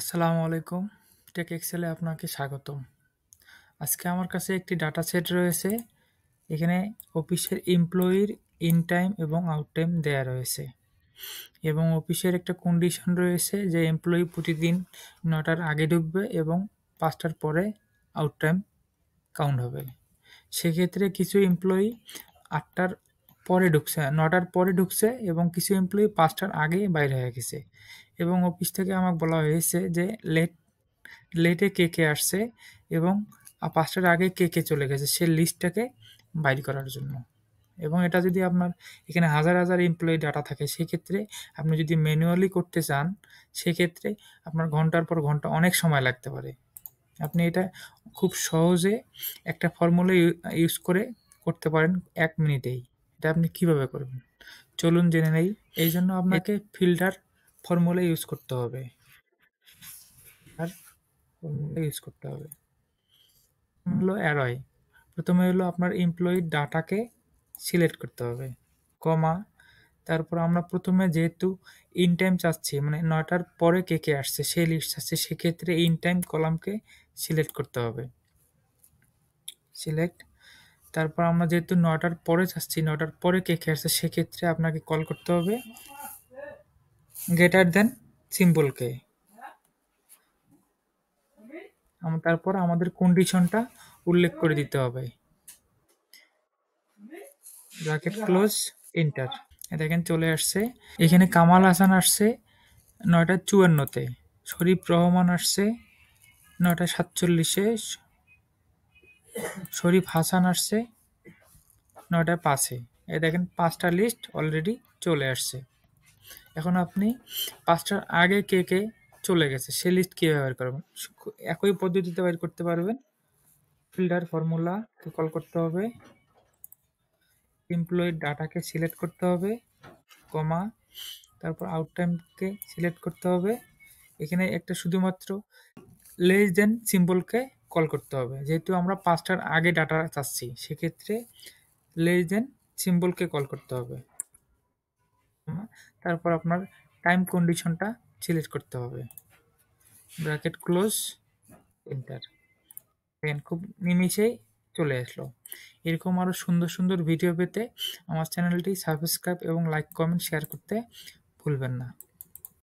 আসসালামু আলাইকুম টেক এক্সেলে আপনাকে স্বাগতম আজকে আমার কাছে একটি ডাটা সেট রয়েছে এখানে অফিসের এমপ্লয়ির ইন টাইম এবং আউট টাইম দেয়া রয়েছে এবং অফিসের একটা কন্ডিশন রয়েছে যে এমপ্লয়ি প্রতিদিন নটার আগে ঢুকবে এবং পাঁচটার পরে আউট টাইম কাউন্ট হবে সেক্ষেত্রে কিছু এমপ্লয়ি আটটার পরে ঢুকছে নটার পরে ঢুকছে এবং কিছু এমপ্লয়ি পাঁচটার আগে বাইরে হয়ে গেছে এবং অফিস থেকে আমাকে বলা হয়েছে যে লেট লেটে কে কে আসছে এবং পাঁচটার আগে কে কে চলে গেছে সেই লিস্টটাকে বাইর করার জন্য এবং এটা যদি আপনার এখানে হাজার হাজার এমপ্লয়ি ডাটা থাকে সেক্ষেত্রে আপনি যদি ম্যানুয়ালি করতে চান সেক্ষেত্রে আপনার ঘন্টার পর ঘন্টা অনেক সময় লাগতে পারে আপনি এটা খুব সহজে একটা ফর্মুলা ইউজ করে করতে পারেন এক মিনিটেই এটা আপনি কিভাবে করবেন চলুন জেনে নেই এই জন্য আপনাকে ফিল্টার ফর্মুলা ইউজ করতে হবে আর ফর্মুলা ইউজ করতে হবে হলো অ্যারয় প্রথমে হলো আপনার এমপ্লয়ি ডাটাকে সিলেক্ট করতে হবে কমা তারপর আমরা প্রথমে যেহেতু ইন টাইম চাচ্ছি মানে নয়টার পরে কে কে আসছে সেই লিস্ট আসছে সেক্ষেত্রে ইন টাইম কলামকে সিলেক্ট করতে হবে সিলেক্ট তারপর আমরা যেহেতু নটার পরে চাচ্ছি নটার পরে কে কে আসছে সেক্ষেত্রে আপনাকে কল করতে হবে দেন than সিম্বলকে তারপর আমাদের কন্ডিশনটা উল্লেখ করে দিতে হবে ব্র্যাকেট ক্লোজ এন্টার দেখেন চলে আসছে এখানে কামাল হাসান আসছে নয়টা চুয়ান্নতে শরীফ রহমান আসছে নয়টা সাতচল্লিশে শরীফ হাসান আসছে নয়টা পাঁচে এ দেখেন পাঁচটা লিস্ট অলরেডি চলে আসছে এখন আপনি পাঁচটার আগে কে কে চলে গেছে সে লিস্ট কীভাবে ব্যবহার করবেন একই পদ্ধতিতে বের করতে পারবেন ফিল্টার ফর্মুলাকে কল করতে হবে এমপ্লয়ের ডাটাকে সিলেক্ট করতে হবে কমা তারপর আউট টাইমকে সিলেক্ট করতে হবে এখানে একটা শুধুমাত্র লেস দেন সিম্বলকে কল করতে হবে যেহেতু আমরা পাঁচটার আগে ডাটা চাচ্ছি সেক্ষেত্রে লেস দেন সিম্বলকে কল করতে হবে তারপর আপনার টাইম কন্ডিশনটা সিলেক্ট করতে হবে ব্র্যাকেট ক্লোজ এন্টার দেখেন খুব নিমিষেই চলে আসলো এরকম আরও সুন্দর সুন্দর ভিডিও পেতে আমার চ্যানেলটি সাবস্ক্রাইব এবং লাইক কমেন্ট শেয়ার করতে ভুলবেন না